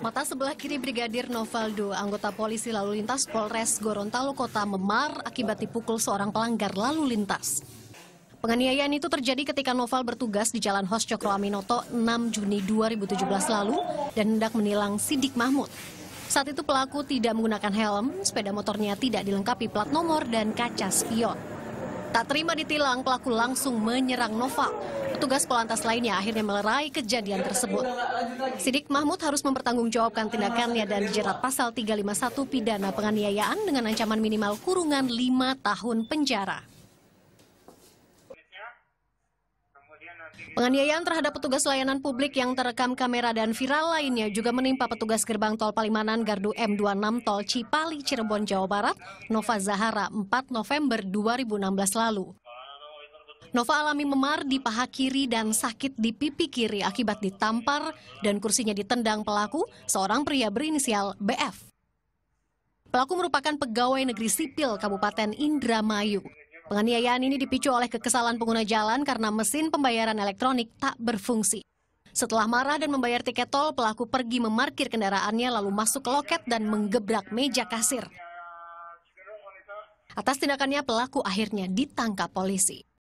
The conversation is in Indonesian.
Mata sebelah kiri Brigadir Novaldo, anggota polisi lalu lintas Polres Gorontalo Kota memar akibat dipukul seorang pelanggar lalu lintas. Penganiayaan itu terjadi ketika Noval bertugas di Jalan Hos Cokro Aminoto 6 Juni 2017 lalu dan hendak menilang Sidik Mahmud. Saat itu pelaku tidak menggunakan helm, sepeda motornya tidak dilengkapi plat nomor dan kaca spion. Tak terima ditilang, pelaku langsung menyerang Noval. Petugas Polantas lainnya akhirnya melerai kejadian tersebut. Sidik Mahmud harus mempertanggungjawabkan tindakannya dan dijerat pasal 351 pidana penganiayaan dengan ancaman minimal kurungan 5 tahun penjara. Penganiayaan terhadap petugas layanan publik yang terekam kamera dan viral lainnya juga menimpa petugas gerbang tol Palimanan Gardu M26 Tol Cipali, Cirebon, Jawa Barat, Nova Zahara, 4 November 2016 lalu. Nova alami memar di paha kiri dan sakit di pipi kiri akibat ditampar dan kursinya ditendang pelaku, seorang pria berinisial BF. Pelaku merupakan pegawai negeri sipil Kabupaten Indramayu. Penganiayaan ini dipicu oleh kekesalan pengguna jalan karena mesin pembayaran elektronik tak berfungsi. Setelah marah dan membayar tiket tol, pelaku pergi memarkir kendaraannya lalu masuk ke loket dan menggebrak meja kasir. Atas tindakannya, pelaku akhirnya ditangkap polisi.